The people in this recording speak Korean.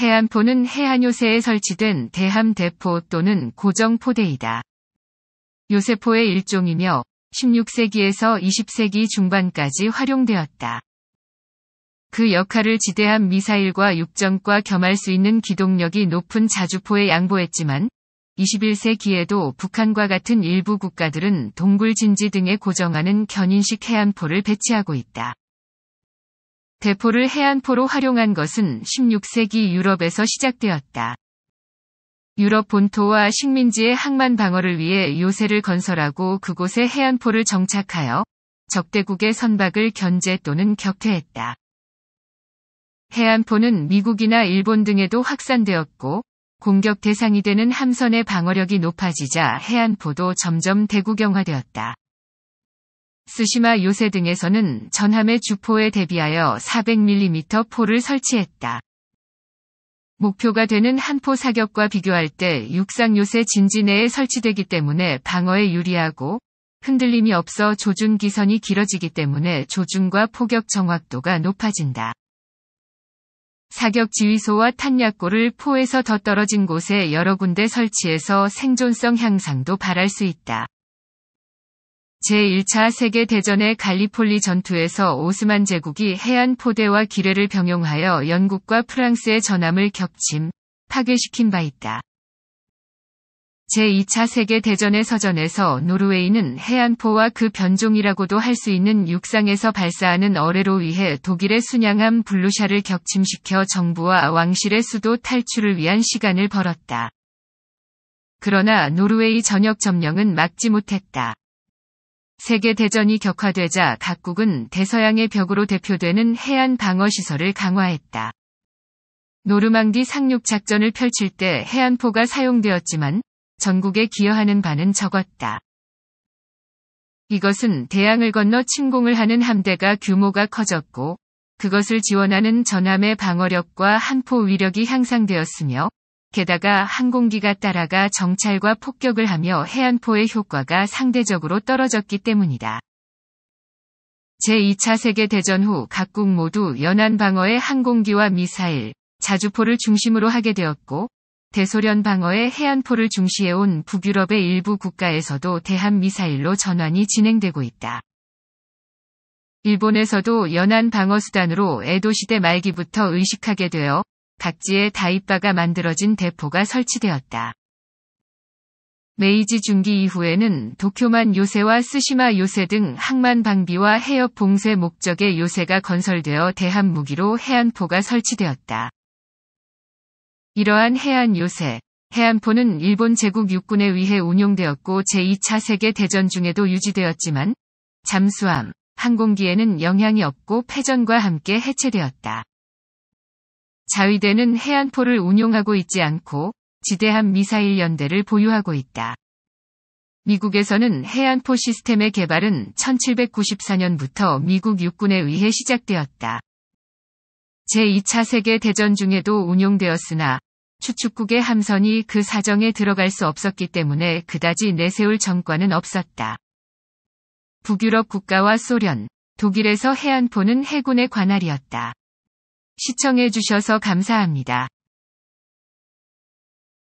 해안포는 해안요새에 설치된 대함대포 또는 고정포대이다. 요새포의 일종이며 16세기에서 20세기 중반까지 활용되었다. 그 역할을 지대한 미사일과 육전과 겸할 수 있는 기동력이 높은 자주포에 양보했지만 21세기에도 북한과 같은 일부 국가들은 동굴 진지 등에 고정하는 견인식 해안포를 배치하고 있다. 대포를 해안포로 활용한 것은 16세기 유럽에서 시작되었다. 유럽 본토와 식민지의 항만 방어를 위해 요새를 건설하고 그곳에 해안포를 정착하여 적대국의 선박을 견제 또는 격퇴했다. 해안포는 미국이나 일본 등에도 확산되었고 공격 대상이 되는 함선의 방어력이 높아지자 해안포도 점점 대구경화되었다. 쓰시마 요새 등에서는 전함의 주포에 대비하여 400mm 포를 설치했다. 목표가 되는 한포 사격과 비교할 때 육상 요새 진지 내에 설치되기 때문에 방어에 유리하고 흔들림이 없어 조준 기선이 길어지기 때문에 조준과 포격 정확도가 높아진다. 사격 지휘소와 탄약고를 포에서 더 떨어진 곳에 여러 군데 설치해서 생존성 향상도 바랄 수 있다. 제1차 세계대전의 갈리폴리 전투에서 오스만 제국이 해안 포대와 기뢰를 병용하여 영국과 프랑스의 전함을 겹침, 파괴시킨 바 있다. 제2차 세계대전의 서전에서 노르웨이는 해안포와 그 변종이라고도 할 수 있는 육상에서 발사하는 어뢰로 위해 독일의 순양함 블루샤를 격침시켜 정부와 왕실의 수도 탈출을 위한 시간을 벌었다. 그러나 노르웨이 전역 점령은 막지 못했다. 세계 대전이 격화되자 각국은 대서양의 벽으로 대표되는 해안 방어 시설을 강화했다. 노르망디 상륙 작전을 펼칠 때 해안포가 사용되었지만 전국에 기여하는 바는 적었다. 이것은 대양을 건너 침공을 하는 함대가 규모가 커졌고 그것을 지원하는 전함의 방어력과 한포 위력이 향상되었으며 게다가 항공기가 따라가 정찰과 폭격을 하며 해안포의 효과가 상대적으로 떨어졌기 때문이다. 제2차 세계대전 후 각국 모두 연안 방어의 항공기와 미사일, 자주포를 중심으로 하게 되었고, 대소련 방어의 해안포를 중시해온 북유럽의 일부 국가에서도 대한미사일로 전환이 진행되고 있다. 일본에서도 연안 방어 수단으로 에도 시대 말기부터 의식하게 되어 각지에 다이바가 만들어진 대포가 설치되었다. 메이지 중기 이후에는 도쿄만 요새와 쓰시마 요새 등 항만 방비와 해협 봉쇄 목적의 요새가 건설되어 대한 무기로 해안포가 설치되었다. 이러한 해안 요새, 해안포는 일본 제국 육군에 의해 운용되었고 제2차 세계 대전 중에도 유지되었지만 잠수함, 항공기에는 영향이 없고 패전과 함께 해체되었다. 자위대는 해안포를 운용하고 있지 않고 지대함 미사일 연대를 보유하고 있다. 미국에서는 해안포 시스템의 개발은 1794년부터 미국 육군에 의해 시작되었다. 제2차 세계 대전 중에도 운용되었으나 추축국의 함선이 그 사정에 들어갈 수 없었기 때문에 그다지 내세울 정권은 없었다. 북유럽 국가와 소련, 독일에서 해안포는 해군의 관할이었다. 시청해주셔서 감사합니다.